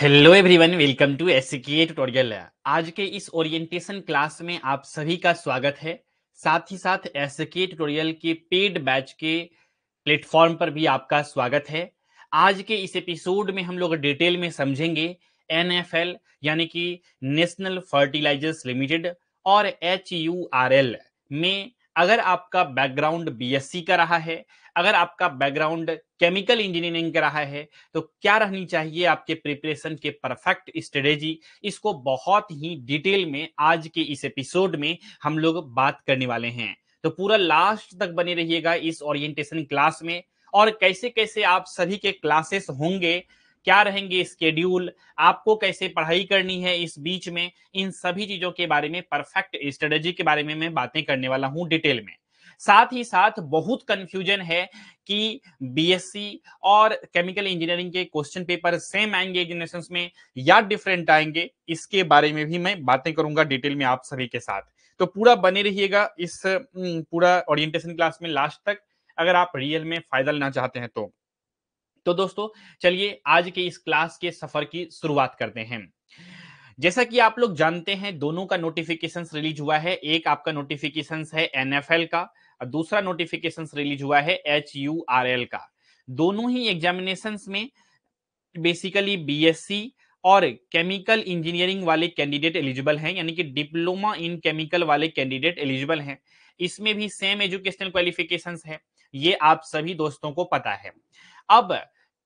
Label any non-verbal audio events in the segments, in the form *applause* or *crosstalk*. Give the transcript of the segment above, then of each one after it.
hello everyone welcome to S K tutorial आज के इस ओरिएंटेशन क्लास में आप सभी का स्वागत है साथ ही साथ एस के ट्यूटोरियल के पेड बैच के प्लेटफॉर्म पर भी आपका स्वागत है आज के इस एपिसोड में हम लोग डिटेल में समझेंगे एन यानी कि नेशनल फर्टिलाइजर्स लिमिटेड और एच में अगर आपका बैकग्राउंड बीएससी का रहा है अगर आपका बैकग्राउंड केमिकल इंजीनियरिंग का रहा है तो क्या रहनी चाहिए आपके प्रिपरेशन के परफेक्ट स्ट्रेटेजी इसको बहुत ही डिटेल में आज के इस एपिसोड में हम लोग बात करने वाले हैं तो पूरा लास्ट तक बने रहिएगा इस ओरिएंटेशन क्लास में और कैसे कैसे आप सभी के क्लासेस होंगे क्या रहेंगे स्केड्यूल आपको कैसे पढ़ाई करनी है इस बीच में इन सभी चीजों के बारे में परफेक्ट स्ट्रेटेजी के बारे में मैं बातें करने वाला हूं डिटेल में साथ ही साथ बहुत कंफ्यूजन है कि बीएससी और केमिकल इंजीनियरिंग के क्वेश्चन पेपर सेम आएंगे एग्जामिनेशन में या डिफरेंट आएंगे इसके बारे में भी मैं बातें करूंगा डिटेल में आप सभी के साथ तो पूरा बने रहिएगा इस पूरा ओरिएंटेशन क्लास में लास्ट तक अगर आप रियल में फायदा लेना चाहते हैं तो तो दोस्तों चलिए आज के इस क्लास के सफर की शुरुआत करते हैं जैसा कि आप लोग जानते हैं दोनों का नोटिफिकेशन रिलीज हुआ है एक आपका नोटिफिकेशन है एन का और दूसरा नोटिफिकेशन रिलीज हुआ है एच का दोनों ही एग्जामिनेशन में बेसिकली बीएससी और केमिकल इंजीनियरिंग वाले कैंडिडेट एलिजिबल हैं यानी कि डिप्लोमा इन केमिकल वाले कैंडिडेट एलिजिबल हैं इसमें भी सेम एजुकेशनल क्वालिफिकेशंस है ये आप सभी दोस्तों को पता है अब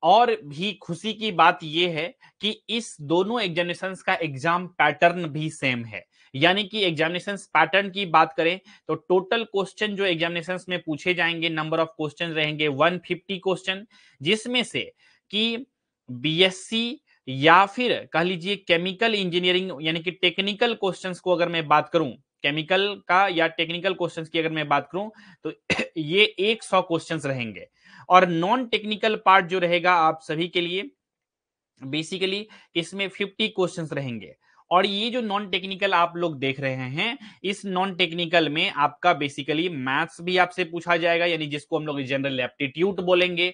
और भी खुशी की बात यह है कि इस दोनों एग्जामिनेशन का एग्जाम पैटर्न भी सेम है यानी कि एग्जामिनेशन पैटर्न की बात करें तो टोटल क्वेश्चन जो एग्जामिनेशन में पूछे जाएंगे नंबर ऑफ क्वेश्चन रहेंगे 150 क्वेश्चन जिसमें से कि बीएससी या फिर कह लीजिए केमिकल इंजीनियरिंग यानी कि टेक्निकल क्वेश्चंस को अगर मैं बात करूं केमिकल का या टेक्निकल क्वेश्चंस की अगर मैं बात करूं तो *clears throat* ये 100 क्वेश्चंस रहेंगे और नॉन टेक्निकल पार्ट जो रहेगा आप सभी के लिए बेसिकली इसमें 50 क्वेश्चंस रहेंगे और ये जो नॉन टेक्निकल आप लोग देख रहे हैं इस नॉन टेक्निकल में आपका बेसिकली मैथ्स भी आपसे पूछा जाएगा यानी जिसको हम लोग जनरल एप्टीट्यूड बोलेंगे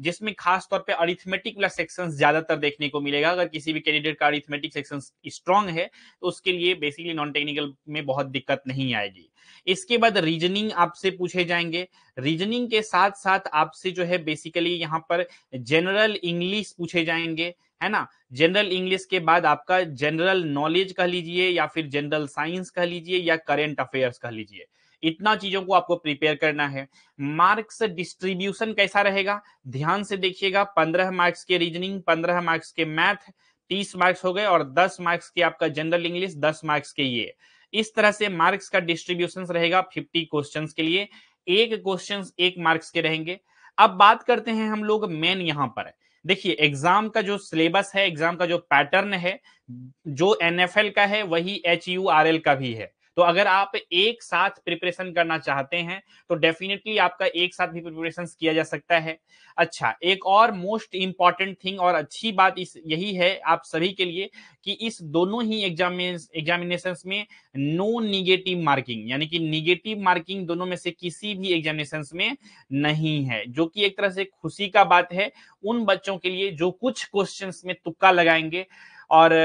जिसमें खास तौर पे अरिथमेटिक वाला सेक्शन ज्यादातर देखने को मिलेगा अगर किसी भी कैंडिडेट का अरिथमेटिक सेक्शन स्ट्रांग है तो उसके लिए बेसिकली नॉन टेक्निकल में बहुत दिक्कत नहीं आएगी इसके बाद रीजनिंग आपसे पूछे जाएंगे रीजनिंग के साथ साथ आपसे जो है बेसिकली यहाँ पर जनरल इंग्लिश पूछे जाएंगे है ना जनरल इंग्लिश के बाद आपका जनरल नॉलेज कह लीजिए या फिर जनरल साइंस कह लीजिए या करेंट अफेयर्स कह लीजिए इतना चीजों को आपको प्रिपेयर करना है मार्क्स डिस्ट्रीब्यूशन कैसा रहेगा ध्यान से देखिएगा पंद्रह मार्क्स के रीजनिंग पंद्रह मार्क्स के मैथ तीस मार्क्स हो गए और दस मार्क्स के आपका जनरल इंग्लिश दस मार्क्स के ये इस तरह से मार्क्स का डिस्ट्रीब्यूशन रहेगा फिफ्टी क्वेश्चन के लिए एक क्वेश्चन एक मार्क्स के रहेंगे अब बात करते हैं हम लोग मेन यहाँ पर देखिए एग्जाम का जो सिलेबस है एग्जाम का जो पैटर्न है जो एनएफएल का है वही एच का भी है तो अगर आप एक साथ प्रिपरेशन करना चाहते हैं तो डेफिनेटली आपका एक साथ भी प्रिपरेशन किया जा सकता है अच्छा एक और मोस्ट इंपॉर्टेंट थिंग और अच्छी बात इस यही है आप सभी के लिए कि इस दोनों ही एग्जामिनेशन में नो निगेटिव मार्किंग यानी कि निगेटिव मार्किंग दोनों में से किसी भी एग्जामिनेशन में नहीं है जो कि एक तरह से खुशी का बात है उन बच्चों के लिए जो कुछ क्वेश्चन में तुक्का लगाएंगे और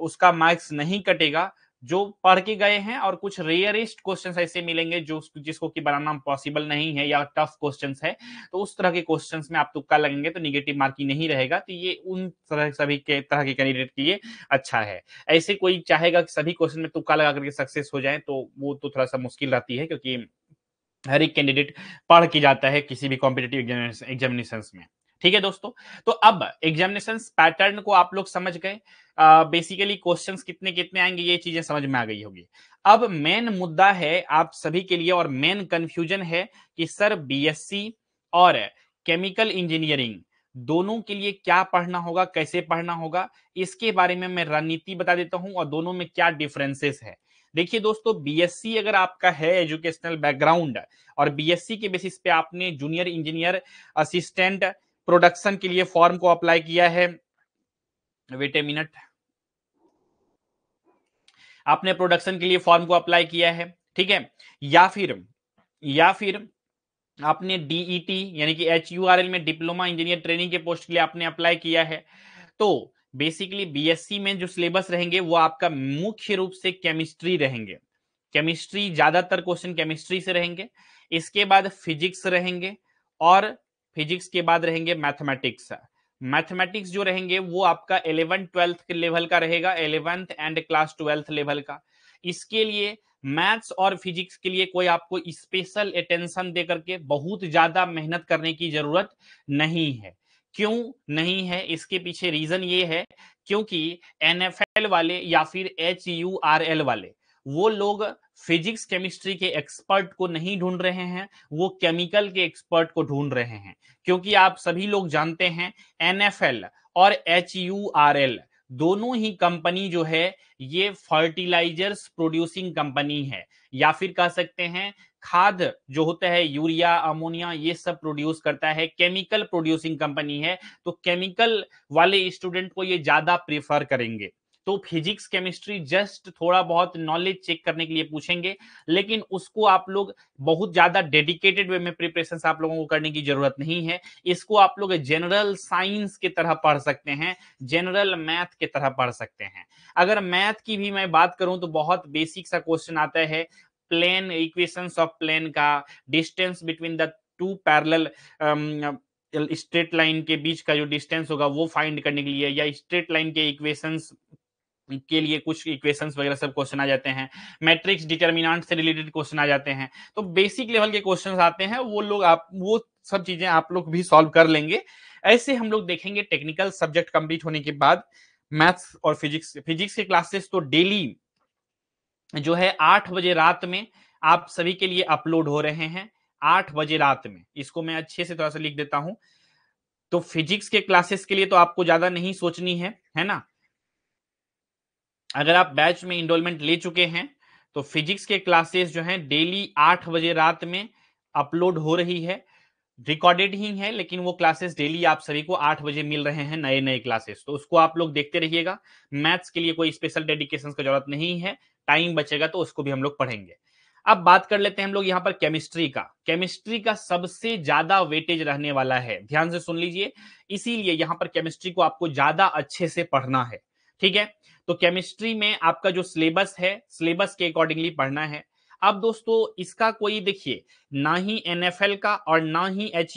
उसका मार्क्स नहीं कटेगा जो पढ़ के गए हैं और कुछ रेयरिस्ट क्वेश्चंस ऐसे मिलेंगे जो जिसको कि बनाना पॉसिबल नहीं है या टफ क्वेश्चंस है तो उस तरह के क्वेश्चंस में आप तुक्का लगेंगे तो निगेटिव मार्किंग नहीं रहेगा तो ये उन तरह सभी के तरह के कैंडिडेट के लिए अच्छा है ऐसे कोई चाहेगा कि सभी क्वेश्चन में तुक्का लगा करके सक्सेस हो जाए तो वो तो थोड़ा सा मुश्किल रहती है क्योंकि हर एक कैंडिडेट पढ़ के जाता है किसी भी कॉम्पिटेटिव एग्जामिनेशन में ठीक है दोस्तों तो अब एग्जामिनेशन पैटर्न को आप लोग समझ गए बेसिकली क्वेश्चन कितने कितने आएंगे ये चीजें समझ में आ गई होगी अब मेन मुद्दा है आप सभी के लिए और मेन कंफ्यूजन है कि सर बीएससी और केमिकल इंजीनियरिंग दोनों के लिए क्या पढ़ना होगा कैसे पढ़ना होगा इसके बारे में मैं रणनीति बता देता हूं और दोनों में क्या डिफरेंसेस है देखिए दोस्तों बीएससी अगर आपका है एजुकेशनल बैकग्राउंड और बीएससी के बेसिस पे आपने जूनियर इंजीनियर असिस्टेंट प्रोडक्शन के लिए फॉर्म को अप्लाई किया है वेट ए मिनट आपने प्रोडक्शन के लिए फॉर्म को अप्लाई किया है ठीक है या फिर या फिर आपने डीईटी e यानी कि एच में डिप्लोमा इंजीनियर ट्रेनिंग के पोस्ट के लिए आपने अप्लाई किया है तो बेसिकली बीएससी में जो सिलेबस रहेंगे वो आपका मुख्य रूप से केमिस्ट्री रहेंगे केमिस्ट्री ज्यादातर क्वेश्चन केमिस्ट्री से रहेंगे इसके बाद फिजिक्स रहेंगे और फिजिक्स के बाद रहेंगे मैथमेटिक्स मैथमेटिक्स जो रहेंगे वो आपका इलेवन ट्वेल्थ लेवल का रहेगा eleventh and class twelfth level का इसके लिए मैथ्स और फिजिक्स के लिए कोई आपको स्पेशल अटेंशन दे करके बहुत ज्यादा मेहनत करने की जरूरत नहीं है क्यों नहीं है इसके पीछे रीजन ये है क्योंकि एनएफएल वाले या फिर एच वाले वो लोग फिजिक्स केमिस्ट्री के एक्सपर्ट को नहीं ढूंढ रहे हैं वो केमिकल के एक्सपर्ट को ढूंढ रहे हैं क्योंकि आप सभी लोग जानते हैं एन और एच दोनों ही कंपनी जो है ये फर्टिलाइजर्स प्रोड्यूसिंग कंपनी है या फिर कह सकते हैं खाद जो होता है यूरिया अमोनिया ये सब प्रोड्यूस करता है केमिकल प्रोड्यूसिंग कंपनी है तो केमिकल वाले स्टूडेंट को ये ज्यादा प्रेफर करेंगे तो फिजिक्स केमिस्ट्री जस्ट थोड़ा बहुत नॉलेज चेक करने के लिए पूछेंगे लेकिन उसको आप लोग बहुत ज्यादा डेडिकेटेड वे में प्रिपरेशन आप लोगों को करने की जरूरत नहीं है इसको आप लोग जनरल साइंस की तरह पढ़ सकते हैं जनरल मैथ की तरह पढ़ सकते हैं अगर मैथ की भी मैं बात करूं तो बहुत बेसिक सा क्वेश्चन आता है प्लेन इक्वेशन ऑफ प्लेन का distance between the two parallel straight line के बीच का जो डिस्टेंस होगा वो फाइंड करने के लिए या स्ट्रेट लाइन के इक्वेशंस के लिए कुछ इक्वेशंस वगैरह सब क्वेश्चन आ जाते हैं मैट्रिक्स डिटर्मिनाट से रिलेटेड क्वेश्चन आ जाते हैं तो बेसिक लेवल के क्वेश्चन आते हैं वो लोग आप वो सब चीजें आप लोग भी सॉल्व कर लेंगे ऐसे हम लोग देखेंगे टेक्निकल सब्जेक्ट कंप्लीट होने के बाद मैथ्स और फिजिक्स फिजिक्स के क्लासेस तो डेली जो है आठ बजे रात में आप सभी के लिए अपलोड हो रहे हैं आठ बजे रात में इसको मैं अच्छे से थोड़ा सा लिख देता हूं तो फिजिक्स के क्लासेस के लिए तो आपको ज्यादा नहीं सोचनी है है ना अगर आप बैच में इनरोलमेंट ले चुके हैं तो फिजिक्स के क्लासेस जो हैं डेली आठ बजे रात में अपलोड हो रही है रिकॉर्डेड ही है लेकिन वो क्लासेस डेली आप सभी को आठ बजे मिल रहे हैं नए नए क्लासेस तो उसको आप लोग देखते रहिएगा मैथ्स के लिए कोई स्पेशल डेडिकेशन की जरूरत नहीं है टाइम बचेगा तो उसको भी हम लोग पढ़ेंगे अब बात कर लेते हैं हम लोग यहाँ पर केमिस्ट्री का केमिस्ट्री का सबसे ज्यादा वेटेज रहने वाला है ध्यान से सुन लीजिए इसीलिए यहाँ पर केमिस्ट्री को आपको ज्यादा अच्छे से पढ़ना है ठीक है तो केमिस्ट्री में आपका जो सिलेबस है सिलेबस के अकॉर्डिंगली पढ़ना है अब दोस्तों इसका कोई देखिए ना ही एनएफएल का और ना ही एच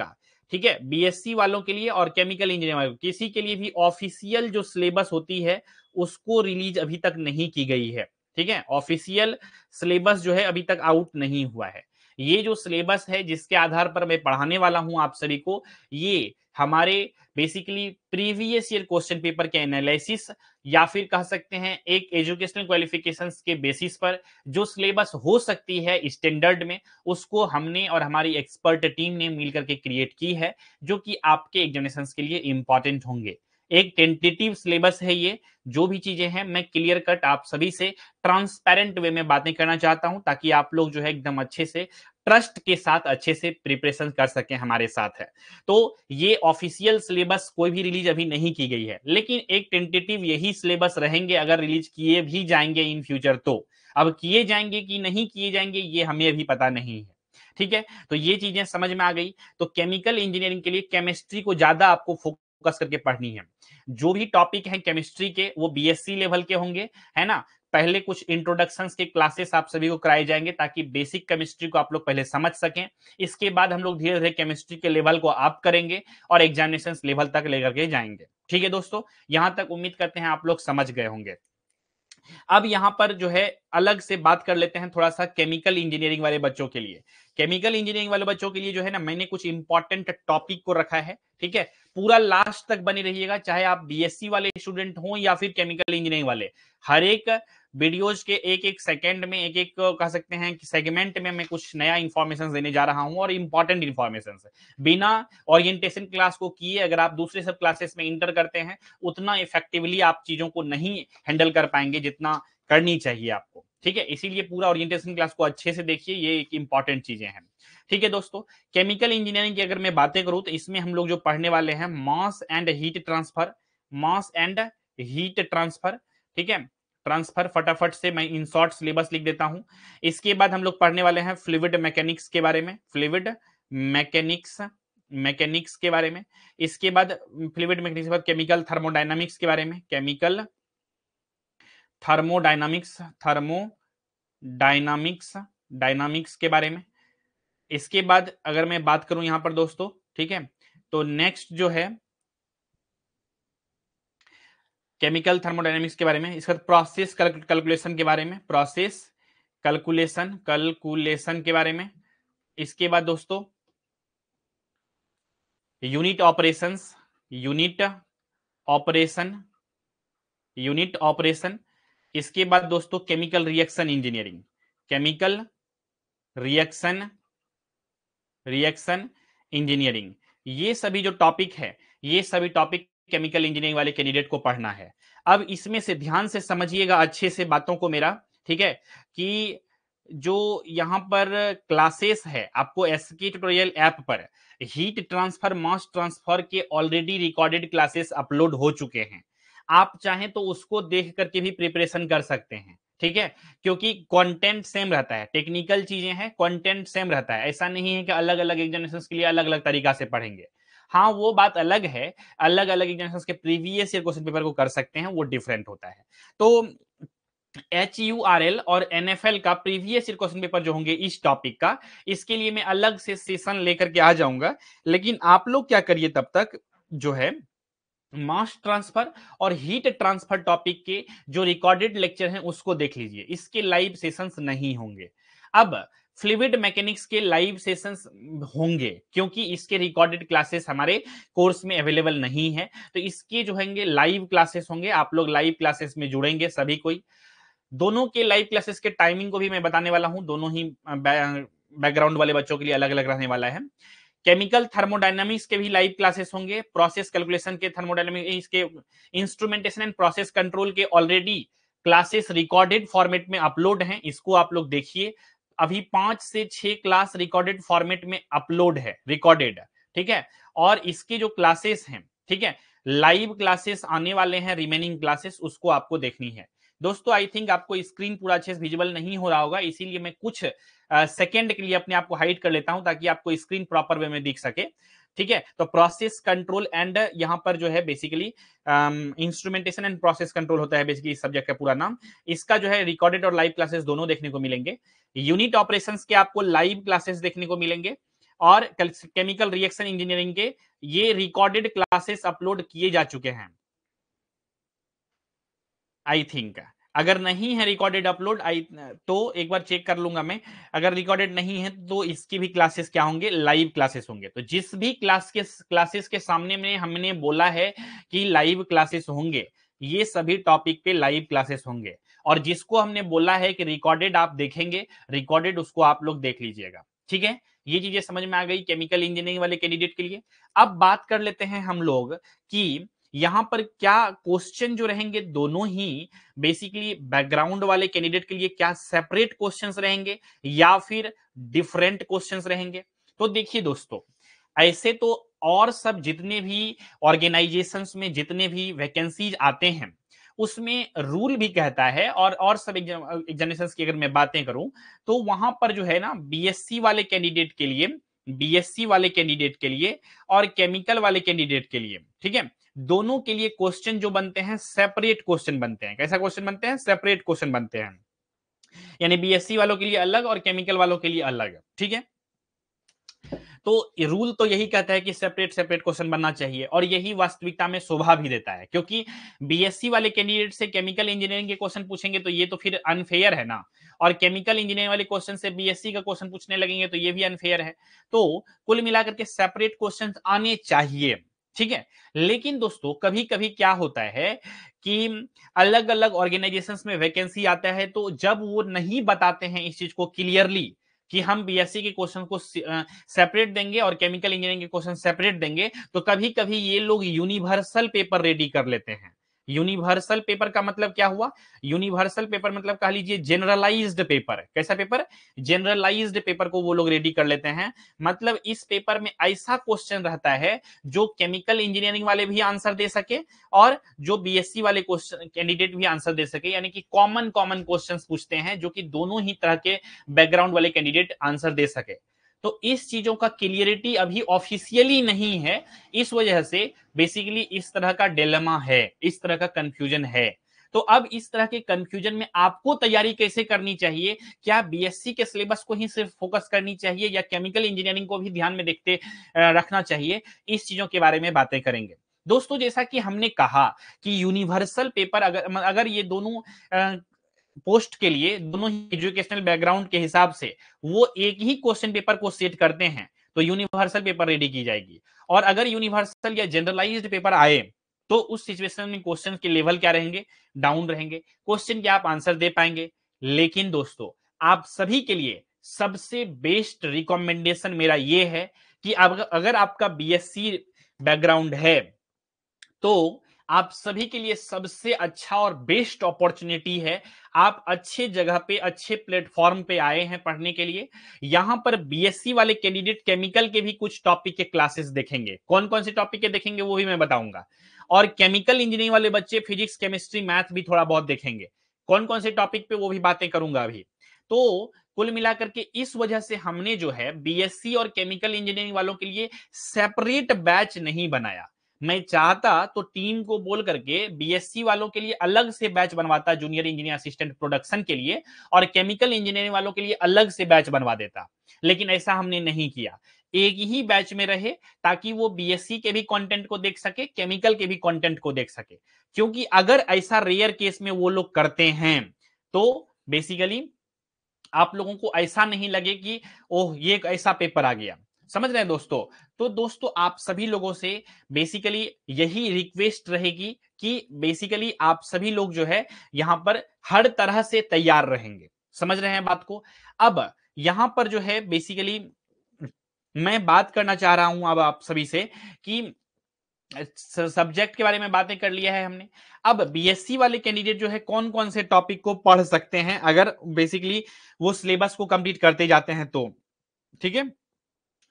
का ठीक है बीएससी वालों के लिए और केमिकल इंजीनियर वालों किसी के लिए भी ऑफिशियल जो सिलेबस होती है उसको रिलीज अभी तक नहीं की गई है ठीक है ऑफिशियल सिलेबस जो है अभी तक आउट नहीं हुआ है ये जो सिलेबस है जिसके आधार पर मैं पढ़ाने वाला हूं आप सभी को ये हमारे basically previous year question paper के एनालिसिस या फिर कह सकते हैं एक एजुकेशनल क्वालिफिकेशन के बेसिस पर जो सिलेबस हो सकती है स्टैंडर्ड में उसको हमने और हमारी एक्सपर्ट टीम ने मिलकर के क्रिएट की है जो कि आपके एग्जामिनेशन के लिए इंपॉर्टेंट होंगे एक टेंटेटिव सिलेबस है ये जो भी चीजें हैं मैं क्लियर कट आप सभी से ट्रांसपेरेंट वे में बातें करना चाहता हूं ताकि आप लोग जो है एकदम अच्छे से ट्रस्ट के साथ अच्छे से प्रिपरेशन कर सके हमारे साथ है तो ये ऑफिशियल सिलेबस कोई भी रिलीज अभी नहीं की गई है लेकिन एक टेंटेटिव यही सिलेबस रहेंगे अगर रिलीज किए भी जाएंगे इन फ्यूचर तो अब किए जाएंगे कि नहीं किए जाएंगे ये हमें अभी पता नहीं है ठीक है तो ये चीजें समझ में आ गई तो केमिकल इंजीनियरिंग के लिए केमिस्ट्री को ज्यादा आपको फोकस फोकस करके पढ़नी है जो भी टॉपिक है केमिस्ट्री के वो बीएससी लेवल के होंगे है ना पहले कुछ इंट्रोडक्शन के क्लासेस आप सभी को कराए जाएंगे ताकि बेसिक केमिस्ट्री को आप लोग पहले समझ सकें इसके बाद हम लोग धीरे धीरे केमिस्ट्री के लेवल को आप करेंगे और एग्जामिनेशन लेवल तक लेकर के जाएंगे ठीक है दोस्तों यहां तक उम्मीद करते हैं आप लोग समझ गए होंगे अब यहां पर जो है अलग से बात कर लेते हैं थोड़ा सा केमिकल इंजीनियरिंग वाले बच्चों के लिए केमिकल इंजीनियरिंग वाले बच्चों के लिए जो है ना मैंने कुछ इंपॉर्टेंट टॉपिक को रखा है ठीक है पूरा लास्ट तक बने रहिएगा चाहे आप बीएससी वाले स्टूडेंट हो या फिर केमिकल इंजीनियरिंग वाले हर एक वीडियोज के एक एक सेकेंड में एक एक कह सकते हैं कि सेगमेंट में मैं कुछ नया इन्फॉर्मेशन देने जा रहा हूं और इंपॉर्टेंट इन्फॉर्मेशन बिना ओरिएंटेशन क्लास को किए अगर आप दूसरे सब क्लासेस में इंटर करते हैं उतना इफेक्टिवली आप चीजों को नहीं हैंडल कर पाएंगे जितना करनी चाहिए आपको ठीक है इसीलिए पूरा ओरिएंटेशन क्लास को अच्छे से देखिए ये एक इंपॉर्टेंट चीजें हैं ठीक है दोस्तों केमिकल इंजीनियरिंग की अगर मैं बातें करूं तो इसमें हम लोग जो पढ़ने वाले हैं mass and heat transfer mass and heat transfer ठीक है ट्रांसफर फटाफट से मैं इन शॉर्ट सिलेबस लिख देता हूं इसके बाद हम लोग पढ़ने वाले हैं फ्लूड मैकेनिक्स के बारे में फ्लूड मैकेनिक्स मैकेनिक्स के बारे में इसके बाद फ्लूड मैकेनिक्स के बाद केमिकल थर्मोडाइनमिक्स के बारे में केमिकल थर्मोडाइनमिक्स थर्मोडाइनमिक्स डायनामिक्स के बारे में इसके बाद अगर मैं बात करूं यहां पर दोस्तों ठीक है तो नेक्स्ट जो है केमिकल थर्मोडाइनमिक्स के बारे में इसके बाद प्रोसेस कैलकुलेशन के बारे में प्रोसेस कैलकुलेशन कैलकुलेशन के बारे में इसके बाद दोस्तों unit operations unit operation unit operation इसके बाद दोस्तों chemical reaction engineering chemical reaction reaction engineering ये सभी जो टॉपिक है ये सभी टॉपिक केमिकल इंजीनियरिंग वाले कैंडिडेट को पढ़ना है अब इसमें से ध्यान से समझिएगा अच्छे से बातों को मेरा ठीक है कि जो यहाँ पर क्लासेस है आपको एस के ट्यूटोरियल ऐप पर हीट ट्रांसफर मास ट्रांसफर के ऑलरेडी रिकॉर्डेड क्लासेस अपलोड हो चुके हैं आप चाहें तो उसको देख करके भी प्रिपरेशन कर सकते हैं ठीक है क्योंकि कंटेंट सेम रहता है टेक्निकल चीजें हैं कंटेंट सेम रहता है ऐसा नहीं है कि अलग अलग एग्जामिनेशन के लिए अलग अलग तरीका से पढ़ेंगे हाँ वो बात अलग है अलग अलग एग्जाम के प्रीवियस ईयर क्वेश्चन पेपर को कर सकते हैं वो डिफरेंट होता है तो एच यू आर एल और एन एफ एल का प्रीवियस ईयर क्वेश्चन पेपर जो होंगे इस टॉपिक का इसके लिए मैं अलग से सेशन लेकर के आ जाऊंगा लेकिन आप लोग क्या करिए तब तक जो है मास ट्रांसफर और हीट ट्रांसफर टॉपिक के जो रिकॉर्डेड लेक्चर हैं उसको देख लीजिए इसके लाइव सेशंस नहीं होंगे अब फ्लूड मैकेनिक्स के लाइव सेशंस होंगे क्योंकि इसके रिकॉर्डेड क्लासेस हमारे कोर्स में अवेलेबल नहीं है तो इसके जो होंगे लाइव क्लासेस होंगे आप लोग लाइव क्लासेस में जुड़ेंगे सभी कोई दोनों के लाइव क्लासेस के टाइमिंग को भी मैं बताने वाला हूं दोनों ही बैकग्राउंड वाले बच्चों के लिए अलग अलग रहने वाला है केमिकल थर्मोडाइनमिक्स के भी लाइव क्लासेस होंगे प्रोसेस कैलकुलेशन के थर्मोडाइनमिक्स के इंस्ट्रूमेंटेशन एंड प्रोसेस कंट्रोल के ऑलरेडी क्लासेस रिकॉर्डेड फॉर्मेट में अपलोड हैं इसको आप लोग देखिए अभी पांच से छह क्लास रिकॉर्डेड फॉर्मेट में अपलोड है रिकॉर्डेड ठीक है और इसके जो क्लासेस हैं ठीक है लाइव क्लासेस आने वाले हैं रिमेनिंग क्लासेस उसको आपको देखनी है दोस्तों आई थिंक आपको स्क्रीन पूरा अच्छे से विजिबल नहीं हो रहा होगा इसीलिए मैं कुछ सेकेंड के लिए अपने आप को हाइड कर लेता हूं ताकि आपको स्क्रीन प्रॉपर वे में दिख सके ठीक है तो प्रोसेस कंट्रोल एंड यहां पर जो है basically instrumentation and process control होता है बेसिकली सब्जेक्ट का पूरा नाम इसका जो है रिकॉर्डेड और लाइव क्लासेस दोनों देखने को मिलेंगे यूनिट ऑपरेशंस के आपको लाइव क्लासेस देखने को मिलेंगे और केमिकल रिएक्शन इंजीनियरिंग के ये रिकॉर्डेड क्लासेस अपलोड किए जा चुके हैं आई थिंक अगर नहीं है रिकॉर्डेड अपलोड आई तो एक बार चेक कर लूंगा मैं अगर रिकॉर्डेड नहीं है तो इसकी भी क्लासेस क्या होंगे लाइव क्लासेस होंगे तो जिस भी क्लास के क्लासेस के सामने में हमने बोला है कि लाइव क्लासेस होंगे ये सभी टॉपिक पे लाइव क्लासेस होंगे और जिसको हमने बोला है कि रिकॉर्डेड आप देखेंगे रिकॉर्डेड उसको आप लोग देख लीजिएगा ठीक है ये चीजें समझ में आ गई केमिकल इंजीनियरिंग वाले कैंडिडेट के लिए अब बात कर लेते हैं हम लोग कि यहां पर क्या क्वेश्चन जो रहेंगे दोनों ही बेसिकली बैकग्राउंड वाले कैंडिडेट के लिए क्या सेपरेट क्वेश्चन रहेंगे या फिर डिफरेंट क्वेश्चन रहेंगे तो देखिए दोस्तों ऐसे तो और सब जितने भी ऑर्गेनाइजेशन में जितने भी वैकेंसीज आते हैं उसमें रूल भी कहता है और और सब एग्जामिनेशन की अगर मैं बातें करूं तो वहां पर जो है ना बीएससी वाले कैंडिडेट के लिए बीएससी वाले कैंडिडेट के लिए और केमिकल वाले कैंडिडेट के लिए ठीक है दोनों के लिए क्वेश्चन जो बनते हैं सेपरेट क्वेश्चन बनते हैं कैसा क्वेश्चन बनते हैं सेपरेट क्वेश्चन बनते हैं यानी बीएससी वालों के लिए अलग और केमिकल वालों के लिए अलग ठीक है तो रूल तो यही कहता है कि सेपरेट सेपरेट क्वेश्चन बनना चाहिए और यही वास्तविकता में शोभा भी देता है क्योंकि बीएससी वाले कैंडिडेट से केमिकल इंजीनियरिंग के क्वेश्चन पूछेंगे तो ये तो फिर अनफेयर है ना और केमिकल इंजीनियरिंग वाले क्वेश्चन से बीएससी का क्वेश्चन पूछने लगेंगे तो ये भी अनफेयर है तो कुल मिलाकर के सेपरेट क्वेश्चन आने चाहिए ठीक है लेकिन दोस्तों कभी कभी क्या होता है कि अलग अलग ऑर्गेनाइजेशंस में वैकेंसी आता है तो जब वो नहीं बताते हैं इस चीज को क्लियरली कि हम बीएससी के क्वेश्चन को सेपरेट देंगे और केमिकल इंजीनियरिंग के क्वेश्चन सेपरेट देंगे तो कभी कभी ये लोग यूनिवर्सल पेपर रेडी कर लेते हैं यूनिवर्सल पेपर का मतलब क्या हुआ यूनिवर्सल पेपर मतलब कह लीजिए जनरलाइज्ड पेपर कैसा पेपर जनरलाइज्ड पेपर को वो लोग रेडी कर लेते हैं मतलब इस पेपर में ऐसा क्वेश्चन रहता है जो केमिकल इंजीनियरिंग वाले भी आंसर दे सके और जो बीएससी e वाले क्वेश्चन कैंडिडेट भी आंसर दे सके यानी कि कॉमन कॉमन क्वेश्चन पूछते हैं जो कि दोनों ही तरह के बैकग्राउंड वाले कैंडिडेट आंसर दे सके तो इस चीजों का क्लियरिटी अभी ऑफिशियली नहीं है इस वजह से बेसिकली इस तरह का डेलमा है इस तरह का कंफ्यूजन है तो अब इस तरह के कंफ्यूजन में आपको तैयारी कैसे करनी चाहिए क्या बीएससी के सिलेबस को ही सिर्फ फोकस करनी चाहिए या केमिकल इंजीनियरिंग को भी ध्यान में देखते रखना चाहिए इस चीजों के बारे में बातें करेंगे दोस्तों जैसा कि हमने कहा कि यूनिवर्सल पेपर अगर अगर ये दोनों पोस्ट के लिए दोनों ही एजुकेशनल बैकग्राउंड के हिसाब से वो एक ही क्वेश्चन पेपर को सेट करते हैं तो यूनिवर्सल पेपर रेडी की जाएगी और अगर यूनिवर्सल या जनरलाइज्ड पेपर आए तो उस सिचुएशन में क्वेश्चन के लेवल क्या रहेंगे डाउन रहेंगे क्वेश्चन के आप आंसर दे पाएंगे लेकिन दोस्तों आप सभी के लिए सबसे बेस्ट रिकमेंडेशन मेरा ये है कि अगर आपका बीएससी बैकग्राउंड है तो आप सभी के लिए सबसे अच्छा और बेस्ट अपॉर्चुनिटी है आप अच्छे जगह पे अच्छे प्लेटफॉर्म पे आए हैं पढ़ने के लिए यहां पर बीएससी वाले कैंडिडेट केमिकल के भी कुछ टॉपिक के क्लासेस देखेंगे कौन कौन से टॉपिक के देखेंगे वो भी मैं बताऊंगा और केमिकल इंजीनियरिंग वाले बच्चे फिजिक्स केमिस्ट्री मैथ भी थोड़ा बहुत देखेंगे कौन कौन से टॉपिक पे वो भी बातें करूंगा अभी तो कुल मिलाकर के इस वजह से हमने जो है बीएससी और केमिकल इंजीनियरिंग वालों के लिए सेपरेट बैच नहीं बनाया मैं चाहता तो टीम को बोल करके बीएससी वालों के लिए अलग से बैच बनवाता जूनियर इंजीनियर असिस्टेंट प्रोडक्शन के लिए और केमिकल इंजीनियरिंग वालों के लिए अलग से बैच बनवा देता लेकिन ऐसा हमने नहीं किया एक ही बैच में रहे ताकि वो बीएससी के भी कंटेंट को देख सके केमिकल के भी कंटेंट को देख सके क्योंकि अगर ऐसा रेयर केस में वो लोग करते हैं तो बेसिकली आप लोगों को ऐसा नहीं लगे कि ओह ये एक ऐसा पेपर आ गया समझ रहे हैं दोस्तों तो दोस्तों आप सभी लोगों से बेसिकली यही रिक्वेस्ट रहेगी कि बेसिकली आप सभी लोग जो है यहां पर हर तरह से तैयार रहेंगे समझ रहे हैं बात को अब यहां पर जो है बेसिकली मैं बात करना चाह रहा हूं अब आप सभी से कि सब्जेक्ट के बारे में बातें कर लिया है हमने अब बीएससी वाले कैंडिडेट जो है कौन कौन से टॉपिक को पढ़ सकते हैं अगर बेसिकली वो सिलेबस को कंप्लीट करते जाते हैं तो ठीक है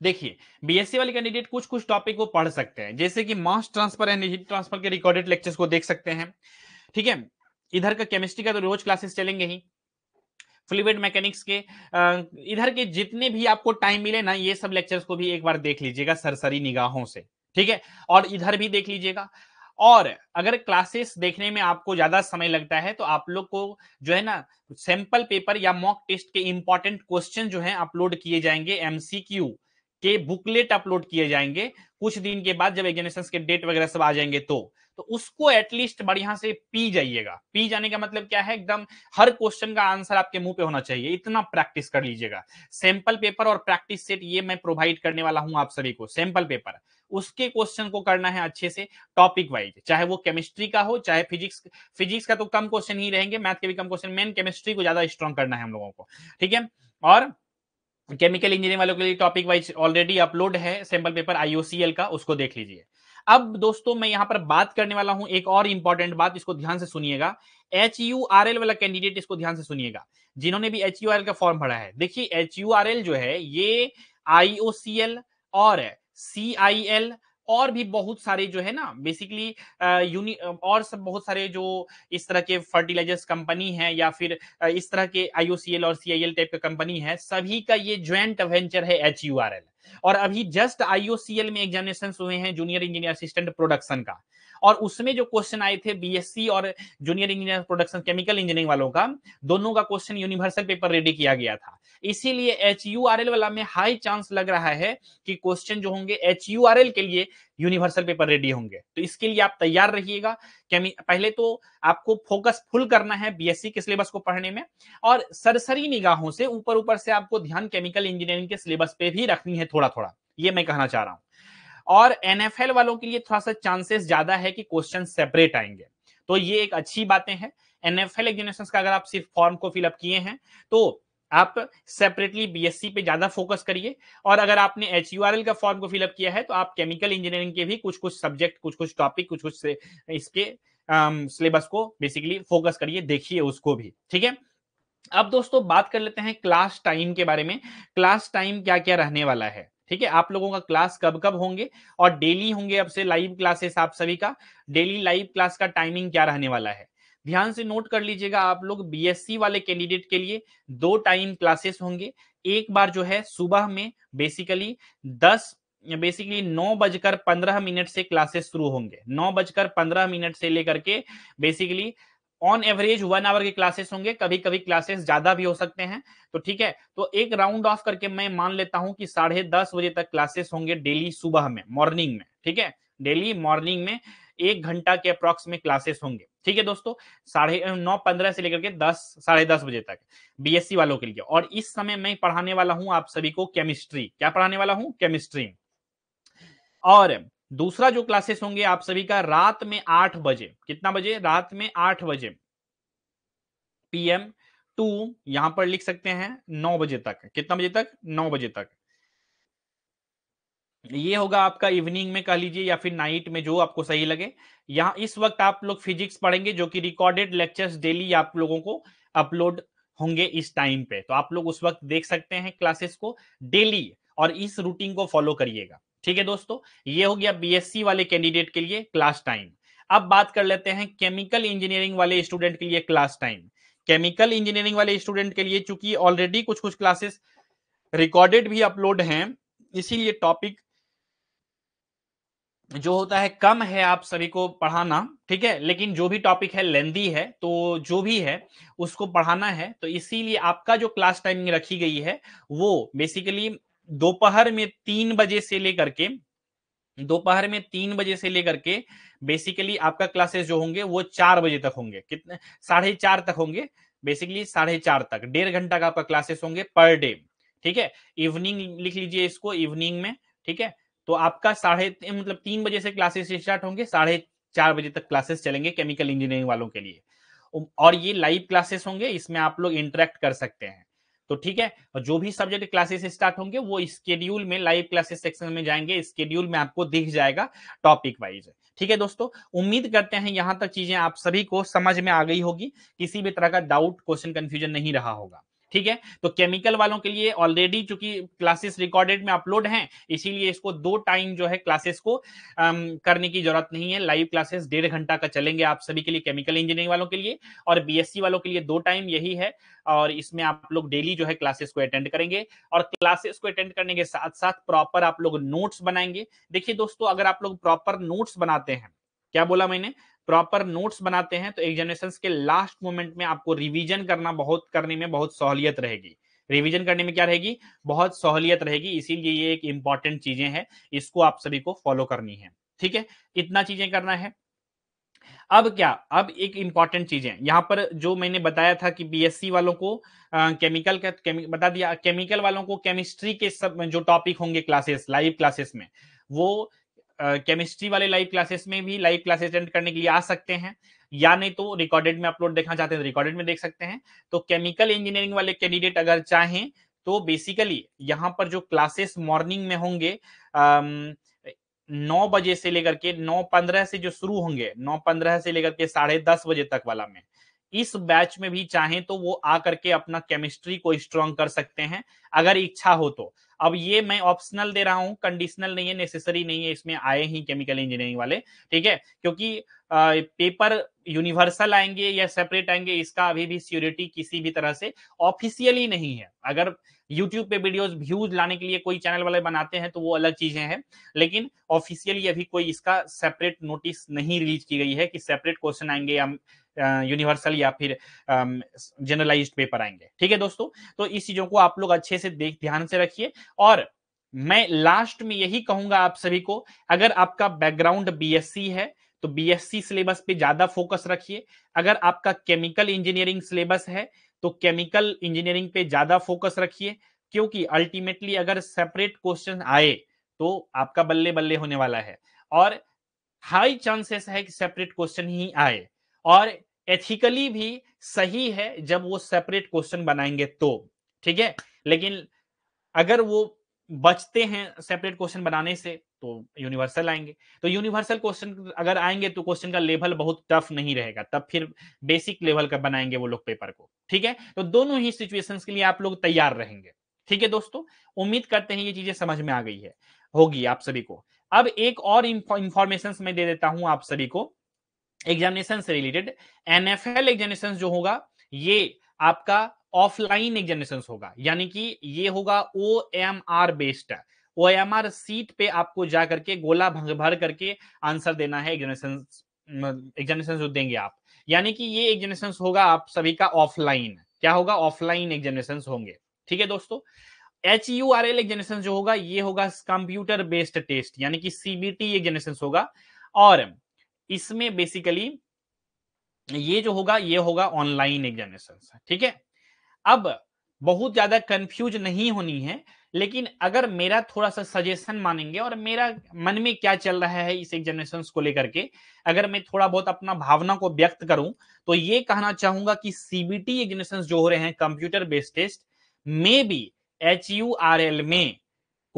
देखिए बीएससी e वाले कैंडिडेट कुछ कुछ टॉपिक को पढ़ सकते हैं जैसे कि mass transfer and heat transfer के रिकॉर्डेड लेक्चर्स को देख सकते हैं ठीक है इधर का केमिस्ट्री का तो रोज क्लासेस चलेंगे ही फ्लूड मैकेनिक्स के इधर के जितने भी आपको टाइम मिले ना ये सब लेक्चर्स को भी एक बार देख लीजिएगा सरसरी निगाहों से ठीक है और इधर भी देख लीजिएगा और अगर क्लासेस देखने में आपको ज्यादा समय लगता है तो आप लोग को जो है ना सैंपल पेपर या मॉक टेस्ट के इंपॉर्टेंट क्वेश्चन जो है अपलोड किए जाएंगे एमसीक्यू के बुकलेट अपलोड किए जाएंगे कुछ दिन के बाद जब एग्जामिनेशन के डेट वगैरह सब आ जाएंगे तो तो उसको एटलीस्ट बढ़िया से पी जाइएगा पी जाने का मतलब क्या है एकदम हर क्वेश्चन का आंसर आपके मुंह पे होना चाहिए इतना प्रैक्टिस कर लीजिएगा सैंपल पेपर और प्रैक्टिस सेट ये मैं प्रोवाइड करने वाला हूं आप सभी को सैंपल पेपर उसके क्वेश्चन को करना है अच्छे से टॉपिक वाइज चाहे वो केमिस्ट्री का हो चाहे फिजिक्स फिजिक्स का तो कम क्वेश्चन ही रहेंगे मैथ के भी कम क्वेश्चन मेन केमिस्ट्री को ज्यादा स्ट्रॉन्ग करना है हम लोगों को ठीक है और केमिकल इंजीनियरिंग वालों के लिए टॉपिक वाइज ऑलरेडी अपलोड है सैंपल पेपर आईओसीएल का उसको देख लीजिए अब दोस्तों मैं यहाँ पर बात करने वाला हूं एक और इंपॉर्टेंट बात इसको ध्यान से सुनिएगा एच यू आर एल वाला कैंडिडेट इसको ध्यान से सुनिएगा जिन्होंने भी एच यू आर एल का फॉर्म भरा है देखिए एच यू आर एल जो है ये आईओसीएल और सी आई एल और भी बहुत सारे जो है ना बेसिकली यूनि और सब बहुत सारे जो इस तरह के फर्टिलाइजर्स कंपनी है या फिर इस तरह के आईओसीएल और सीआईएल टाइप का कंपनी है सभी का ये ज्वाइंट वेंचर है एच और अभी जस्ट आईओसीएल में एग्जामिनेशन हुए हैं जूनियर इंजीनियर असिस्टेंट प्रोडक्शन का और उसमें जो क्वेश्चन आए थे बीएससी और junior engineer production chemical engineering वालों का दोनों का क्वेश्चन यूनिवर्सल पेपर रेडी किया गया था इसीलिए एच वाला में हाई चांस लग रहा है कि क्वेश्चन जो होंगे एच के लिए यूनिवर्सल पेपर रेडी होंगे तो इसके लिए आप तैयार रहिएगा पहले तो आपको फोकस फुल करना है बीएससी के सिलेबस को पढ़ने में और सरसरी निगाहों से ऊपर ऊपर से आपको ध्यान केमिकल इंजीनियरिंग के सिलेबस पे भी रखनी है थोड़ा थोड़ा ये मैं कहना चाह रहा हूं और एनएफएल वालों के लिए थोड़ा सा चांसेस ज्यादा है कि क्वेश्चन सेपरेट आएंगे तो ये एक अच्छी बातें हैं एनएफएल एग्जामिनेशन का अगर आप सिर्फ फॉर्म को फिलअप किए हैं तो आप सेपरेटली बीएससी पे ज्यादा फोकस करिए और अगर आपने एच का फॉर्म को फिलअप किया है तो आप केमिकल इंजीनियरिंग के भी कुछ कुछ सब्जेक्ट कुछ कुछ टॉपिक कुछ कुछ इसके सिलेबस को बेसिकली फोकस करिए देखिए उसको भी ठीक है अब दोस्तों बात कर लेते हैं क्लास टाइम के बारे में क्लास टाइम क्या क्या रहने वाला है ठीक है आप लोगों का क्लास कब कब होंगे और डेली होंगे अब से लाइव क्लासेस आप सभी का डेली लाइव क्लास का टाइमिंग क्या रहने वाला है ध्यान से नोट कर लीजिएगा आप लोग बीएससी वाले कैंडिडेट के लिए दो टाइम क्लासेस होंगे एक बार जो है सुबह में बेसिकली दस बेसिकली नौ बजकर पंद्रह मिनट से क्लासेस शुरू होंगे नौ बजकर पंद्रह मिनट से लेकर के basically on average one hour के क्लासेस होंगे कभी कभी क्लासेस ज्यादा भी हो सकते हैं तो ठीक है तो एक राउंड ऑफ करके मैं मान लेता हूं कि साढ़े दस बजे तक क्लासेस होंगे डेली सुबह में मॉर्निंग में ठीक है डेली मॉर्निंग में एक घंटा के अप्रोक्स में क्लासेस होंगे ठीक है दोस्तों साढ़े नौ पंद्रह से लेकर के दस साढ़े दस बजे तक बीएससी वालों के लिए और इस समय मैं पढ़ाने वाला हूं आप सभी को केमिस्ट्री क्या पढ़ाने वाला हूं केमिस्ट्री और दूसरा जो क्लासेस होंगे आप सभी का रात में आठ बजे कितना बजे रात में आठ बजे पीएम टू यहां पर लिख सकते हैं नौ बजे तक कितना बजे तक नौ बजे तक ये होगा आपका इवनिंग में कह लीजिए या फिर नाइट में जो आपको सही लगे यहां इस वक्त आप लोग फिजिक्स पढ़ेंगे जो कि रिकॉर्डेड लेक्चर्स डेली आप लोगों को अपलोड होंगे इस टाइम पे तो आप लोग उस वक्त देख सकते हैं क्लासेस को डेली और इस रूटीन को फॉलो करिएगा ठीक है दोस्तों ये हो गया बीएससी वाले कैंडिडेट के लिए क्लास टाइम अब बात कर लेते हैं केमिकल इंजीनियरिंग वाले स्टूडेंट के लिए क्लास टाइम केमिकल इंजीनियरिंग वाले स्टूडेंट के लिए चूंकि ऑलरेडी कुछ कुछ क्लासेस रिकॉर्डेड भी अपलोड हैं इसीलिए टॉपिक जो होता है कम है आप सभी को पढ़ाना ठीक है लेकिन जो भी टॉपिक है लेंदी है तो जो भी है उसको पढ़ाना है तो इसीलिए आपका जो क्लास टाइमिंग रखी गई है वो बेसिकली दोपहर में तीन बजे से लेकर के दोपहर में तीन बजे से लेकर के बेसिकली आपका क्लासेस जो होंगे वो चार बजे तक होंगे कितने साढ़े चार तक होंगे बेसिकली साढ़े चार तक डेढ़ घंटा का आपका क्लासेस होंगे पर डे ठीक है इवनिंग लिख लीजिए इसको इवनिंग में ठीक है तो आपका साढ़े मतलब तीन बजे से क्लासेस स्टार्ट होंगे साढ़े चार बजे तक क्लासेस चलेंगे केमिकल इंजीनियरिंग वालों के लिए और ये लाइव क्लासेस होंगे इसमें आप लोग इंटरेक्ट कर सकते हैं तो ठीक है और जो भी सब्जेक्ट क्लासेस स्टार्ट होंगे वो स्केड्यूल में लाइव क्लासेस सेक्शन में जाएंगे स्केड्यूल में आपको दिख जाएगा टॉपिक वाइज ठीक है दोस्तों उम्मीद करते हैं यहां तक चीजें आप सभी को समझ में आ गई होगी किसी भी तरह का डाउट क्वेश्चन कंफ्यूजन नहीं रहा होगा ठीक है तो केमिकल वालों के लिए ऑलरेडी चूंकि क्लासेस रिकॉर्डेड में अपलोड हैं इसीलिए इसको दो टाइम जो है क्लासेस को अम, करने की जरूरत नहीं है लाइव क्लासेस डेढ़ घंटा का चलेंगे आप सभी के लिए केमिकल इंजीनियरिंग वालों के लिए और बीएससी वालों के लिए दो टाइम यही है और इसमें आप लोग डेली जो है क्लासेस को अटेंड करेंगे और क्लासेस को अटेंड करने के साथ साथ प्रॉपर आप लोग नोट्स बनाएंगे देखिए दोस्तों अगर आप लोग प्रॉपर नोट्स बनाते हैं क्या बोला मैंने प्रॉपर नोट्स बनाते हैं तो एग्जामिनेशन के लास्ट मोमेंट में आपको रिविजन करना बहुत करने में बहुत सहूलियत रहेगी रिवीजन करने में क्या रहेगी बहुत सहूलियत रहेगी इसीलिए ये एक इंपॉर्टेंट चीजें हैं इसको आप सभी को फॉलो करनी है ठीक है इतना चीजें करना है अब क्या अब एक इंपॉर्टेंट चीज है यहाँ पर जो मैंने बताया था कि बीएससी वालों को आ, केमिकल का केमि, बता दिया केमिकल वालों को केमिस्ट्री के सब जो टॉपिक होंगे क्लासेस लाइव क्लासेस में वो केमिस्ट्री वाले लाइव क्लासेस में भी लाइव क्लासेस अटेंड करने के लिए आ सकते हैं या नहीं तो रिकॉर्डेड में अपलोड देखना चाहते हैं तो रिकॉर्डेड में देख सकते हैं तो केमिकल इंजीनियरिंग वाले कैंडिडेट अगर चाहें तो बेसिकली यहाँ पर जो क्लासेस मॉर्निंग में होंगे नौ बजे से लेकर के नौ पंद्रह से जो शुरू होंगे नौ पंद्रह से लेकर के साढ़े दस बजे तक वाला में इस बैच में भी चाहें तो वो आकर के अपना केमिस्ट्री को स्ट्रॉन्ग कर सकते हैं अगर इच्छा हो तो अब ये मैं ऑप्शनल दे रहा हूँ कंडीशनल नहीं है नेसेसरी नहीं है इसमें आए ही केमिकल इंजीनियरिंग वाले ठीक है क्योंकि पेपर यूनिवर्सल आएंगे या सेपरेट आएंगे इसका अभी भी सियोरिटी किसी भी तरह से ऑफिशियली नहीं है अगर यूट्यूब पे वीडियोस व्यूज लाने के लिए कोई चैनल वाले बनाते हैं तो वो अलग चीजें हैं लेकिन ऑफिशियली अभी कोई इसका सेपरेट नोटिस नहीं रिलीज की गई है कि सेपरेट क्वेश्चन आएंगे या यूनिवर्सल या फिर जनरलाइज पेपर आएंगे ठीक है दोस्तों तो इस चीजों को आप लोग अच्छे से देख ध्यान से रखिए और मैं लास्ट में यही कहूंगा आप सभी को अगर आपका बैकग्राउंड बीएससी है तो बीएससी सिलेबस पे ज्यादा फोकस रखिए अगर आपका केमिकल इंजीनियरिंग सिलेबस है तो केमिकल इंजीनियरिंग पे ज्यादा फोकस रखिए क्योंकि अल्टीमेटली अगर सेपरेट क्वेश्चन आए तो आपका बल्ले बल्ले होने वाला है और हाई चांसेस है कि सेपरेट क्वेश्चन ही आए और एथिकली भी सही है जब वो सेपरेट क्वेश्चन बनाएंगे तो ठीक है लेकिन अगर वो बचते हैं सेपरेट क्वेश्चन बनाने से तो यूनिवर्सल आएंगे तो यूनिवर्सल क्वेश्चन अगर आएंगे तो क्वेश्चन का लेवल बहुत टफ नहीं रहेगा तब फिर बेसिक लेवल का बनाएंगे वो लोग पेपर को ठीक है तो दोनों ही सिचुएशंस के लिए आप लोग तैयार रहेंगे ठीक है दोस्तों उम्मीद करते हैं ये चीजें समझ में आ गई है होगी आप सभी को अब एक और इंफॉर्मेशन मैं दे देता हूं आप सभी को एग्जामिनेशन से रिलेटेड एनएफएल एग्जामिनेशन जो होगा ये आपका ऑफलाइन एग्जामिनेशन होगा यानी कि ये होगा O M R based O M R sheet पे आपको जाकर के गोला भंग भर करके आंसर देना है एग्जामिनेशन एग्जामिनेशन जो देंगे आप यानी कि ये एग्जामिनेशन होगा आप सभी का ऑफलाइन क्या होगा ऑफलाइन एग्जामिनेशन होंगे ठीक है दोस्तों H U R L examination जो होगा ये होगा कंप्यूटर बेस्ड टेस्ट यानी कि सीबीटी एग्जामिनेशन होगा और इसमें बेसिकली ये जो होगा ये होगा ऑनलाइन एग्जामिनेशन ठीक है अब बहुत ज्यादा कंफ्यूज नहीं होनी है लेकिन अगर मेरा थोड़ा सा सजेशन मानेंगे और मेरा मन में क्या चल रहा है इस एग्जामिनेशन को लेकर के अगर मैं थोड़ा बहुत अपना भावना को व्यक्त करूं तो ये कहना चाहूंगा कि सीबीटी एग्जामिनेशन जो हो रहे हैं कंप्यूटर बेस्ड टेस्ट में भी एच यू आर एल में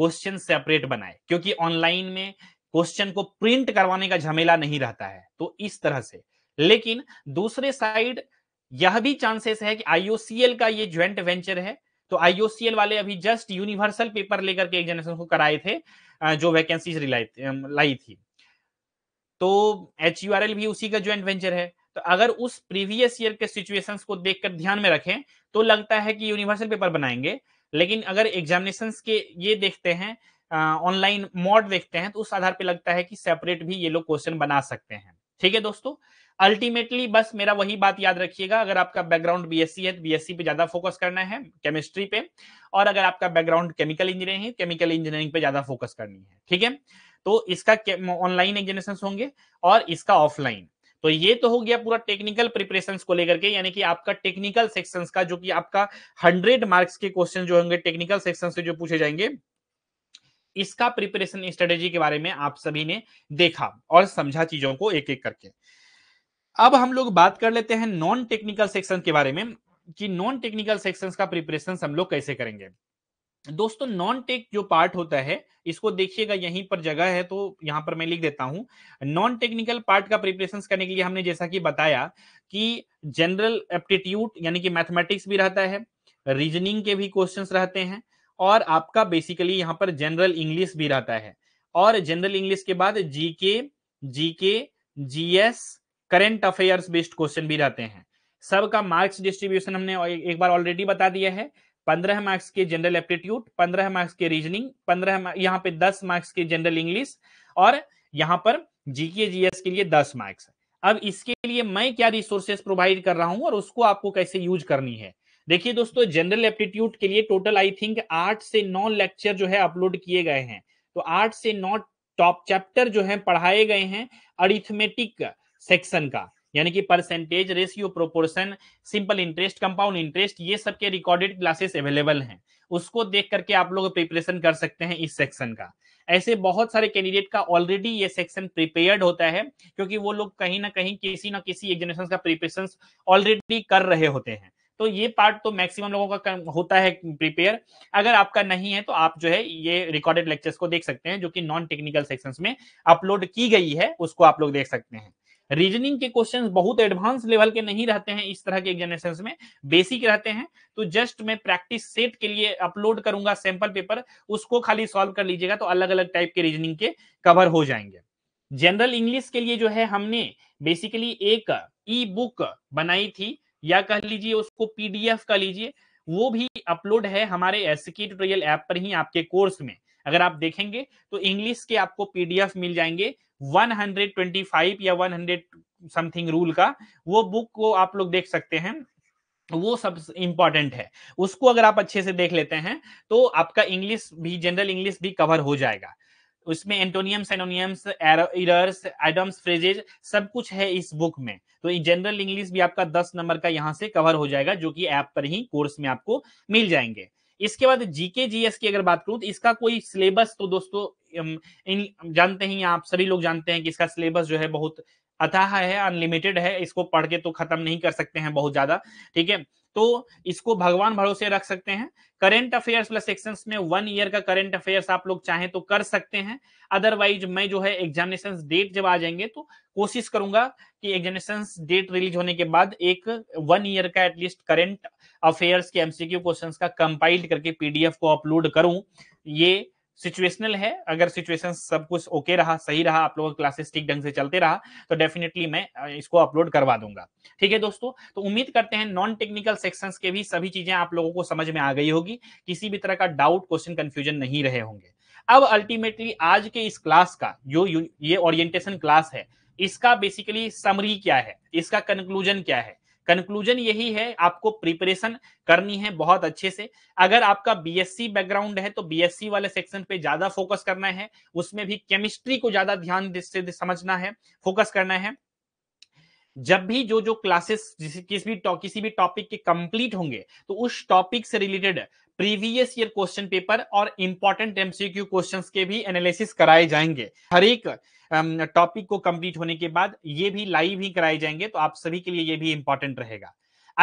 क्वेश्चन सेपरेट बनाए क्योंकि ऑनलाइन में क्वेश्चन को प्रिंट करवाने का झमेला नहीं रहता है तो इस तरह से लेकिन दूसरे साइड यह भी चांसेस है कि आईओसीएल का ये ज्वाइंट वेंचर है तो आईओसीएल वाले अभी जस्ट यूनिवर्सल पेपर लेकर के एग्जामिनेशन को कराए थे जो वैकेंसीज लाई थी तो एच भी उसी का ज्वाइंट वेंचर है तो अगर उस प्रीवियस ईयर के सिचुएशंस को देखकर ध्यान में रखें तो लगता है कि यूनिवर्सल पेपर बनाएंगे लेकिन अगर एग्जामिनेशन के ये देखते हैं ऑनलाइन मॉड देखते हैं तो उस आधार पे लगता है कि सेपरेट भी ये लोग क्वेश्चन बना सकते हैं ठीक है दोस्तों अल्टीमेटली बस मेरा वही बात याद रखिएगा अगर आपका बैकग्राउंड बीएससी है तो बीएससी पे ज्यादा फोकस करना है केमिस्ट्री पे और अगर आपका बैकग्राउंड केमिकल इंजीनियरिंग है केमिकल इंजीनियरिंग पे ज्यादा फोकस करनी है ठीक है तो इसका ऑनलाइन एग्जामिनेशन होंगे और इसका ऑफलाइन तो ये तो हो गया पूरा टेक्निकल प्रिपरेशन को लेकर के यानी कि आपका टेक्निकल सेक्शन का जो कि आपका हंड्रेड मार्क्स के क्वेश्चन जो होंगे टेक्निकल सेक्शन से जो पूछे जाएंगे इसका प्रिपरेशन स्ट्रेटेजी के बारे में आप सभी ने देखा और समझा चीजों को एक एक करके अब हम लोग बात कर लेते हैं नॉन टेक्निकल सेक्शन के बारे में कि नॉन टेक्निकल सेक्शन का प्रिपरेशन हम लोग कैसे करेंगे दोस्तों नॉन टेक जो पार्ट होता है इसको देखिएगा यहीं पर जगह है तो यहां पर मैं लिख देता हूं नॉन टेक्निकल पार्ट का प्रिपरेशन करने के लिए हमने जैसा कि बताया कि जनरल एप्टीट्यूड यानी कि मैथमेटिक्स भी रहता है रीजनिंग के भी क्वेश्चंस रहते हैं और आपका बेसिकली यहाँ पर जनरल इंग्लिश भी रहता है और जनरल इंग्लिश के बाद GK GK GS current affairs based question भी रहते हैं सब का मार्क्स डिस्ट्रीब्यूशन हमने एक बार ऑलरेडी बता दिया है पंद्रह मार्क्स के जनरल एप्टीट्यूड पंद्रह मार्क्स के रीजनिंग पंद्रह यहाँ पे दस मार्क्स के जनरल इंग्लिश और यहाँ पर जीके जीएस के लिए दस मार्क्स अब इसके लिए मैं क्या रिसोर्सेस प्रोवाइड कर रहा हूं और उसको आपको कैसे यूज करनी है देखिए दोस्तों जनरल एप्टीट्यूड के लिए टोटल आई थिंक आठ से नौ लेक्चर जो है अपलोड किए गए हैं तो आठ से नौ टॉप चैप्टर जो है पढ़ाए गए हैं अरिथमेटिक सेक्शन का यानी कि percentage ratio proportion simple interest compound interest ये सब के रिकॉर्डेड क्लासेस अवेलेबल हैं उसको देख करके आप लोग प्रिपरेशन कर सकते हैं इस सेक्शन का ऐसे बहुत सारे कैंडिडेट का ऑलरेडी ये सेक्शन प्रिपेयर्ड होता है क्योंकि वो लोग कहीं ना कहीं किसी ना किसी एग्जामिनेशन का प्रिपरेशन ऑलरेडी कर रहे होते हैं तो ये पार्ट तो मैक्सिमम लोगों का होता है प्रिपेयर अगर आपका नहीं है तो आप जो है ये रिकॉर्डेड लेक्चर्स को देख सकते हैं जो कि नॉन टेक्निकल सेक्शन में अपलोड की गई है उसको आप लोग देख सकते हैं रीजनिंग के क्वेश्चन बहुत एडवांस लेवल के नहीं रहते हैं इस तरह के एग्जामिनेशन में बेसिक रहते हैं तो जस्ट मैं प्रैक्टिस सेट के लिए अपलोड करूंगा सैंपल पेपर उसको खाली सॉल्व कर लीजिएगा तो अलग अलग टाइप के रीजनिंग के कवर हो जाएंगे जनरल इंग्लिश के लिए जो है हमने बेसिकली एक ई बुक बनाई थी या कह लीजिए उसको पीडीएफ का लीजिए वो भी अपलोड है हमारे एस की ट्यूटोरियल ऐप पर ही आपके कोर्स में अगर आप देखेंगे तो इंग्लिश के आपको पीडीएफ मिल जाएंगे 125 या 100 समथिंग रूल का वो बुक को आप लोग देख सकते हैं वो सब इम्पॉर्टेंट है उसको अगर आप अच्छे से देख लेते हैं तो आपका इंग्लिश भी जनरल इंग्लिश भी कवर हो जाएगा उसमें antonym anonyms errors idioms phrases सब कुछ है इस बुक में तो जनरल इंग्लिश भी आपका दस नंबर का यहाँ से कवर हो जाएगा जो कि ऐप पर ही कोर्स में आपको मिल जाएंगे इसके बाद जीके जीएस की अगर बात करूं तो इसका कोई सिलेबस तो दोस्तों इन जानते ही आप सभी लोग जानते हैं कि इसका सिलेबस जो है बहुत अथाह है अनलिमिटेड है इसको पढ़ के तो खत्म नहीं कर सकते हैं बहुत ज्यादा ठीक है तो इसको भगवान भरोसे रख सकते हैं करेंट अफेयर्स प्लस सेक्शन में वन ईयर का करेंट अफेयर्स आप लोग चाहें तो कर सकते हैं अदरवाइज मैं जो है एग्जामिनेशन डेट जब आ जाएंगे तो कोशिश करूंगा कि एग्जामिनेशन डेट रिलीज होने के बाद एक वन ईयर का एटलीस्ट करेंट अफेयर्स के एमसीक्यू क्वेश्चंस का कंपाइल्ड करके पीडीएफ को अपलोड करूं ये सिचुएशनल है अगर सिचुएशन सब कुछ ओके रहा सही रहा आप लोगों का क्लासेस ठीक ढंग से चलते रहा तो डेफिनेटली मैं इसको अपलोड करवा दूंगा ठीक है दोस्तों तो उम्मीद करते हैं नॉन टेक्निकल सेक्शंस के भी सभी चीजें आप लोगों को समझ में आ गई होगी किसी भी तरह का डाउट क्वेश्चन कंफ्यूजन नहीं रहे होंगे अब अल्टीमेटली आज के इस क्लास का जो ये ओरिएंटेशन क्लास है इसका बेसिकली समरी क्या है इसका कंक्लूजन क्या है कंक्लूजन यही है आपको प्रिपरेशन करनी है बहुत अच्छे से अगर आपका बीएससी बैकग्राउंड है तो बीएससी वाले सेक्शन पे ज्यादा फोकस करना है उसमें भी केमिस्ट्री को ज्यादा ध्यान से समझना है फोकस करना है जब भी जो जो क्लासेस किसी भी किसी भी टॉपिक के कंप्लीट होंगे तो उस टॉपिक से related previous year question paper और इंपॉर्टेंट एमसीक्यू क्वेश्चन के भी एनालिसिस कराए जाएंगे हर एक टॉपिक को कंप्लीट होने के बाद ये भी लाइव ही कराए जाएंगे तो आप सभी के लिए ये भी इंपॉर्टेंट रहेगा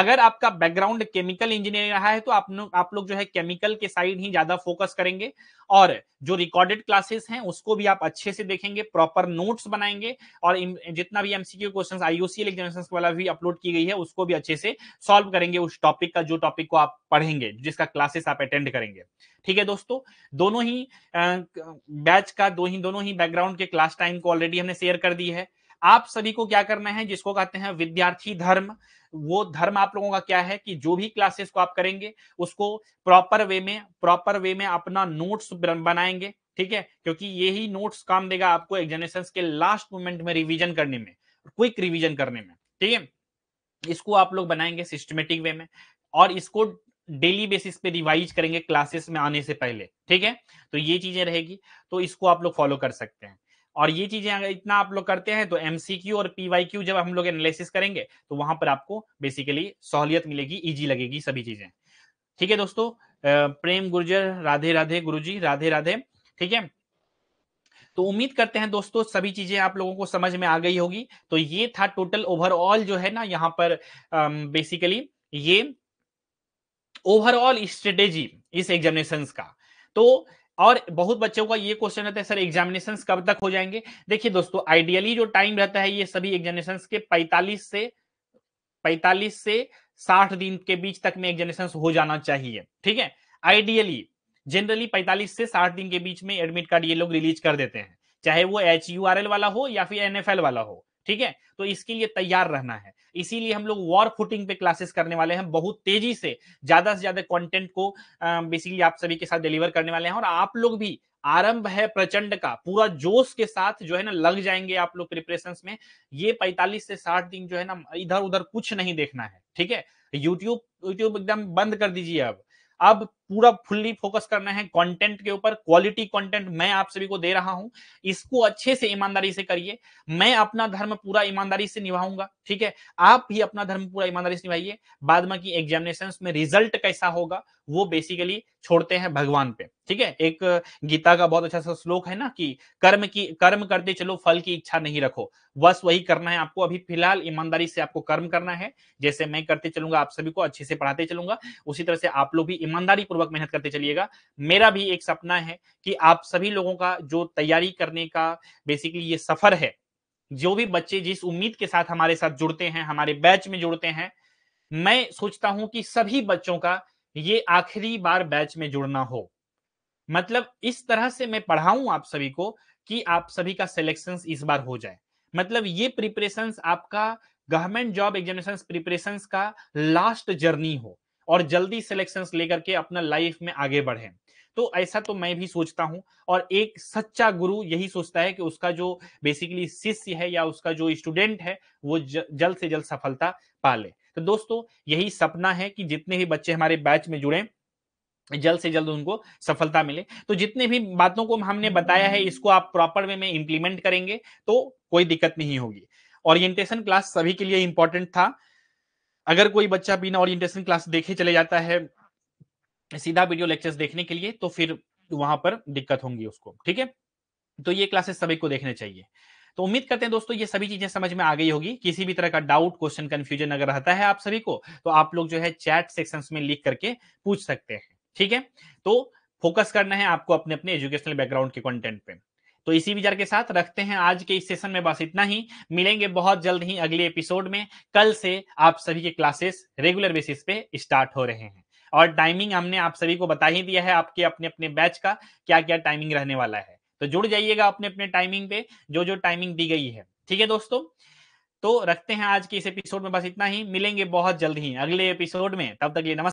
अगर आपका बैकग्राउंड केमिकल इंजीनियरिंग रहा है तो आप लोग आप लोग जो है केमिकल के साइड ही ज्यादा फोकस करेंगे और जो रिकॉर्डेड क्लासेस हैं उसको भी आप अच्छे से देखेंगे प्रॉपर नोट्स बनाएंगे और जितना भी एमसीक्यू क्वेश्चंस आईयूसीएल एग्जामिनेशन वाला भी अपलोड की गई है उसको भी अच्छे से सॉल्व करेंगे उस टॉपिक का जो टॉपिक को आप पढ़ेंगे जिसका क्लासेस आप अटेंड करेंगे ठीक है दोस्तों दोनों ही बैच का दो ही दोनों ही बैकग्राउंड के क्लास टाइम को ऑलरेडी हमने शेयर कर दी है आप सभी को क्या करना है जिसको कहते हैं विद्यार्थी धर्म वो धर्म आप लोगों का क्या है कि जो भी क्लासेस को आप करेंगे उसको प्रॉपर वे में प्रॉपर वे में अपना नोट्स बनाएंगे ठीक है क्योंकि यही नोट्स काम देगा आपको एग्जामिनेशन के लास्ट मोमेंट में रिविजन करने में क्विक रिविजन करने में ठीक है इसको आप लोग बनाएंगे सिस्टमेटिक वे में और इसको डेली बेसिस पे रिवाइज करेंगे क्लासेस में आने से पहले ठीक है तो ये चीजें रहेगी तो इसको आप लोग फॉलो कर सकते हैं और ये चीजें अगर इतना आप लोग करते हैं तो एमसीक्यू और पीवाईक्यू जब हम लोग एनालिसिस करेंगे तो वहां पर आपको बेसिकली सहूलियत मिलेगी इजी लगेगी सभी चीजें ठीक है दोस्तों प्रेम गुर्जर राधे राधे गुरुजी राधे राधे ठीक है तो उम्मीद करते हैं दोस्तों सभी चीजें आप लोगों को समझ में आ गई होगी तो ये था टोटल ओवरऑल जो है ना यहाँ पर बेसिकली ये ओवरऑल स्ट्रेटेजी इस एग्जामिनेशन का तो और बहुत बच्चों का ये क्वेश्चन रहता है सर एग्जामिनेशन कब तक हो जाएंगे देखिए दोस्तों आइडियली जो टाइम रहता है ये सभी एग्जामिनेशन के पैंतालीस से पैतालीस से साठ दिन के बीच तक में एग्जामिनेशन हो जाना चाहिए ठीक है आइडियली जनरली 45 से 60 दिन के बीच में एडमिट कार्ड ये लोग रिलीज कर देते हैं चाहे वो एच वाला हो या फिर एन वाला हो ठीक है तो इसके लिए तैयार रहना है इसीलिए हम लोग वॉर फुटिंग पे क्लासेस करने वाले हैं बहुत तेजी से ज्यादा से ज्यादा कंटेंट को बेसिकली आप सभी के साथ डिलीवर करने वाले हैं और आप लोग भी आरंभ है प्रचंड का पूरा जोश के साथ जो है ना लग जाएंगे आप लोग प्रिपरेशन में ये 45 से 60 दिन जो है ना इधर उधर कुछ नहीं देखना है ठीक है यूट्यूब यूट्यूब एकदम बंद कर दीजिए अब अब पूरा फुल्ली फोकस करना है कंटेंट के ऊपर क्वालिटी कंटेंट मैं आप सभी को दे रहा हूं इसको अच्छे से ईमानदारी से करिए मैं अपना धर्म पूरा ईमानदारी से निभाऊंगा ठीक है आप भी अपना धर्म पूरा ईमानदारी से निभाइए बाद में की एग्जामिनेशन में रिजल्ट कैसा होगा वो बेसिकली छोड़ते हैं भगवान पे ठीक है एक गीता का बहुत अच्छा सा श्लोक है ना कि कर्म की कर्म करते चलो फल की इच्छा नहीं रखो बस वही करना है आपको अभी फिलहाल ईमानदारी से आपको कर्म करना है जैसे मैं करते चलूंगा आप सभी को अच्छे से पढ़ाते चलूंगा उसी तरह से आप लोग भी ईमानदारी पूर्वक मेहनत करते चलिएगा मेरा भी एक सपना है कि आप सभी लोगों का जो तैयारी करने का बेसिकली ये सफर है जो भी बच्चे जिस उम्मीद के साथ हमारे साथ जुड़ते हैं हमारे बैच में जुड़ते हैं मैं सोचता हूं कि सभी बच्चों का ये आखिरी बार बैच में जुड़ना हो मतलब इस तरह से मैं पढ़ाऊं आप सभी को कि आप सभी का सिलेक्शन इस बार हो जाए मतलब ये प्रिपरेशन आपका गवर्नमेंट जॉब एग्जामिनेशन प्रिपरेशन का लास्ट जर्नी हो और जल्दी सिलेक्शन लेकर के अपना लाइफ में आगे बढ़े तो ऐसा तो मैं भी सोचता हूं और एक सच्चा गुरु यही सोचता है कि उसका जो बेसिकली शिष्य है या उसका जो स्टूडेंट है वो जल्द से जल्द सफलता पा ले तो दोस्तों यही सपना है कि जितने भी बच्चे हमारे बैच में जुड़े जल्द से जल्द उनको सफलता मिले तो जितने भी बातों को हमने बताया है इसको आप प्रॉपर वे में इंप्लीमेंट करेंगे तो कोई दिक्कत नहीं होगी ओरिएंटेशन क्लास सभी के लिए इंपॉर्टेंट था अगर कोई बच्चा बिना ओरिएंटेशन क्लास देखे चले जाता है सीधा वीडियो लेक्चर्स देखने के लिए तो फिर वहां पर दिक्कत होंगी उसको ठीक है तो ये क्लासेस सभी को देखने चाहिए तो उम्मीद करते हैं दोस्तों ये सभी चीजें समझ में आ गई होगी किसी भी तरह का डाउट क्वेश्चन कंफ्यूजन अगर रहता है आप सभी को तो आप लोग जो है चैट सेक्शन में लिख करके पूछ सकते हैं ठीक है तो फोकस करना है आपको अपने अपने एजुकेशनल बैकग्राउंड के कंटेंट पे तो इसी विचार के साथ रखते हैं आज के इस सेशन में बस इतना ही मिलेंगे बहुत जल्द ही अगले एपिसोड में कल से आप सभी के क्लासेस रेगुलर बेसिस पे स्टार्ट हो रहे हैं और टाइमिंग हमने आप सभी को बता ही दिया है आपके अपने अपने बैच का क्या क्या टाइमिंग रहने वाला है तो जुड़ जाइएगा अपने अपने टाइमिंग पे जो जो टाइमिंग दी गई है ठीक है दोस्तों तो रखते हैं आज के इस एपिसोड में बस इतना ही मिलेंगे बहुत जल्द ही अगले एपिसोड में तब तक ये नमस्कार